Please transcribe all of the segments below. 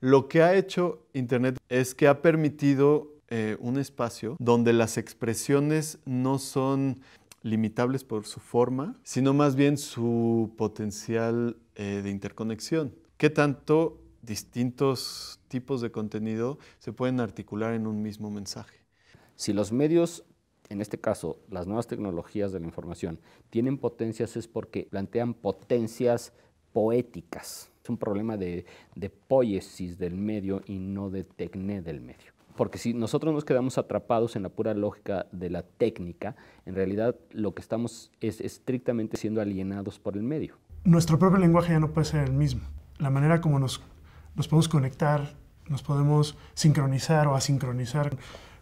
Lo que ha hecho Internet es que ha permitido eh, un espacio donde las expresiones no son limitables por su forma, sino más bien su potencial eh, de interconexión. ¿Qué tanto distintos tipos de contenido se pueden articular en un mismo mensaje? Si los medios, en este caso las nuevas tecnologías de la información, tienen potencias es porque plantean potencias poéticas. Es un problema de, de poiesis del medio y no de tecné del medio. Porque si nosotros nos quedamos atrapados en la pura lógica de la técnica, en realidad lo que estamos es estrictamente siendo alienados por el medio. Nuestro propio lenguaje ya no puede ser el mismo. La manera como nos, podemos conectar, nos podemos sincronizar o asincronizar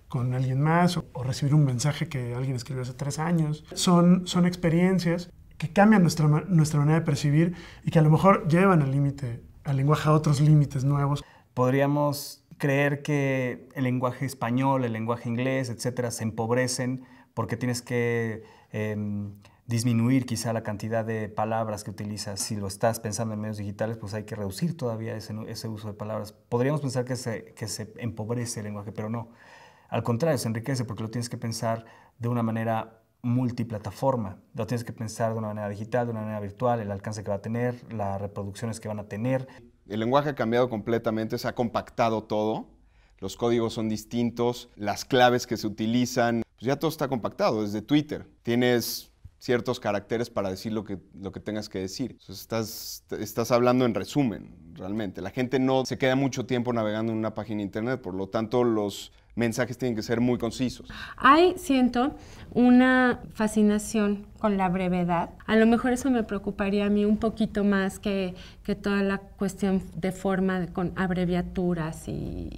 con alguien más o, recibir un mensaje que alguien escribió hace tres años, son, son experiencias que cambian nuestra, nuestra manera de percibir y que a lo mejor llevan al límite, al lenguaje a otros límites nuevos. Podríamos creer que el lenguaje español, el lenguaje inglés, etcétera, se empobrecen porque tienes que em, disminuir quizá la cantidad de palabras que utilizas. Si lo estás pensando en medios digitales, pues hay que reducir todavía ese, uso de palabras. Podríamos pensar que que se empobrece el lenguaje, pero no. Al contrario, se enriquece porque lo tienes que pensar de una manera multiplataforma. Lo tienes que pensar de una manera digital, de una manera virtual, el alcance que va a tener, las reproducciones que van a tener. El lenguaje ha cambiado completamente, se ha compactado todo. Los códigos son distintos, las claves que se utilizan, pues ya todo está compactado desde Twitter. Tienes ciertos caracteres para decir lo que, lo que tengas que decir. estás, estás hablando en resumen, realmente. La gente no se queda mucho tiempo navegando en una página de internet, por lo tanto los mensajes tienen que ser muy concisos. Hay, siento, una fascinación con la brevedad. A lo mejor eso me preocuparía a mí un poquito más que, que toda la cuestión de forma con abreviaturas y,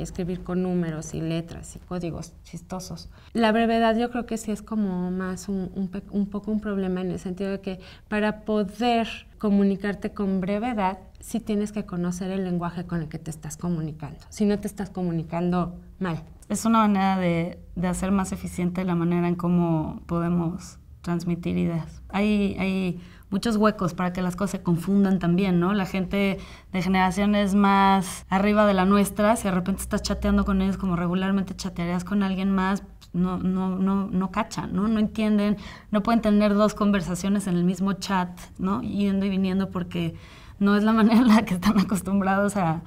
escribir con números y letras y códigos chistosos. La brevedad yo creo que sí es como más un poco un problema en el sentido de que para poder comunicarte con brevedad, si tienes que conocer el lenguaje con el que te estás comunicando, si no te estás comunicando mal. Es una manera de, de hacer más eficiente la manera en cómo podemos transmitir ideas. Hay, hay muchos huecos para que las cosas se confundan también, ¿no? La gente de generaciones más arriba de la nuestra, si de repente estás chateando con ellos como regularmente chatearías con alguien más, pues, no, no, no, no cachan, ¿no? No entienden, no pueden tener dos conversaciones en el mismo chat, ¿no? Yendo y viniendo porque no es la manera en la que están acostumbrados a,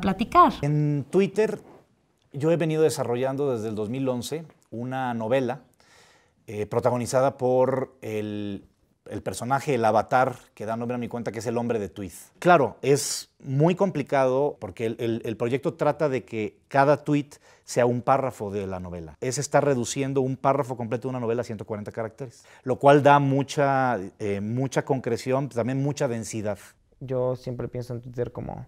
platicar. En Twitter yo he venido desarrollando desde el 2011 una novela eh, protagonizada por el el personaje, el avatar que da nombre a mi cuenta, que es el hombre de tweet. Claro, es muy complicado porque el, proyecto trata de que cada tweet sea un párrafo de la novela. Es estar reduciendo un párrafo completo de una novela a 140 caracteres, lo cual da mucha, eh, mucha concreción, pues también mucha densidad. Yo siempre pienso en Twitter como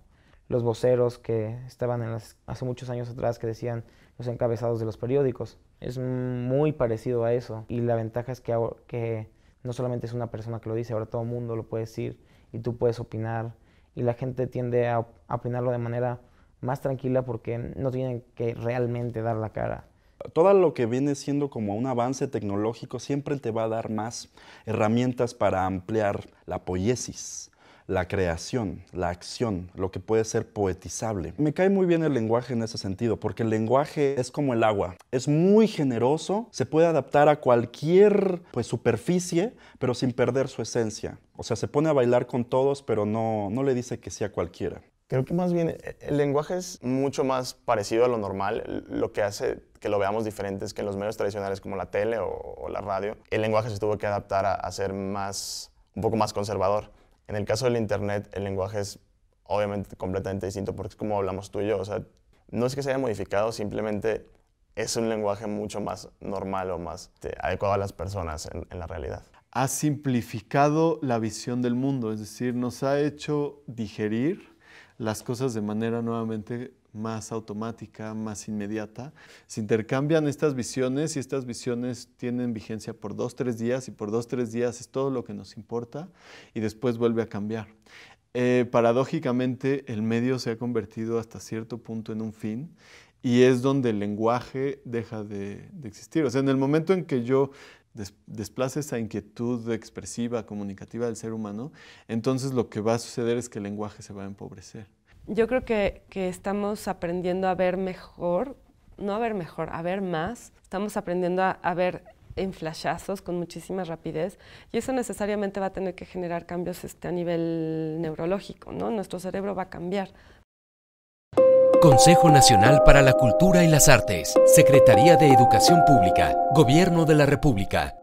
los voceros que estaban en hace muchos años atrás que decían los encabezados de los periódicos. Es muy parecido a eso y la ventaja es que, que no solamente es una persona que lo dice, ahora todo el mundo lo puede decir y tú puedes opinar y la gente tiende a, opinarlo de manera más tranquila porque no tienen que realmente dar la cara. Todo lo que viene siendo como un avance tecnológico siempre te va a dar más herramientas para ampliar la poiesis, la creación, la acción, lo que puede ser poetizable. Me cae muy bien el lenguaje en ese sentido, porque el lenguaje es como el agua, es muy generoso, se puede adaptar a cualquier pues, superficie, pero sin perder su esencia. O sea, se pone a bailar con todos, pero no, le dice que sea cualquiera. Creo que más bien eh, el lenguaje es mucho más parecido a lo normal. Lo que hace que lo veamos diferente es que en los medios tradicionales como la tele o, la radio, el lenguaje se tuvo que adaptar a, a ser más, un poco más conservador. En el caso del Internet, el lenguaje es obviamente completamente distinto porque es como hablamos tú y yo. O sea, no es que se haya modificado, simplemente es un lenguaje mucho más normal o más este, adecuado a las personas en, en la realidad. Ha simplificado la visión del mundo, es decir, nos ha hecho digerir las cosas de manera nuevamente más automática, más inmediata. Se intercambian estas visiones y estas visiones tienen vigencia por dos, tres días y por dos, tres días es todo lo que nos importa y después vuelve a cambiar. Eh, paradójicamente, el medio se ha convertido hasta cierto punto en un fin y es donde el lenguaje deja de, existir. O sea, en el momento en que yo desplace esa inquietud expresiva, comunicativa del ser humano, entonces lo que va a suceder es que el lenguaje se va a empobrecer yo creo que, estamos aprendiendo a ver mejor, no a ver mejor, a ver más. Estamos aprendiendo a, ver en flashazos con muchísima rapidez y eso necesariamente va a tener que generar cambios este, a nivel neurológico, ¿no? Nuestro cerebro va a cambiar. Consejo Nacional para la Cultura y las Artes, Secretaría de Educación Pública, Gobierno de la República.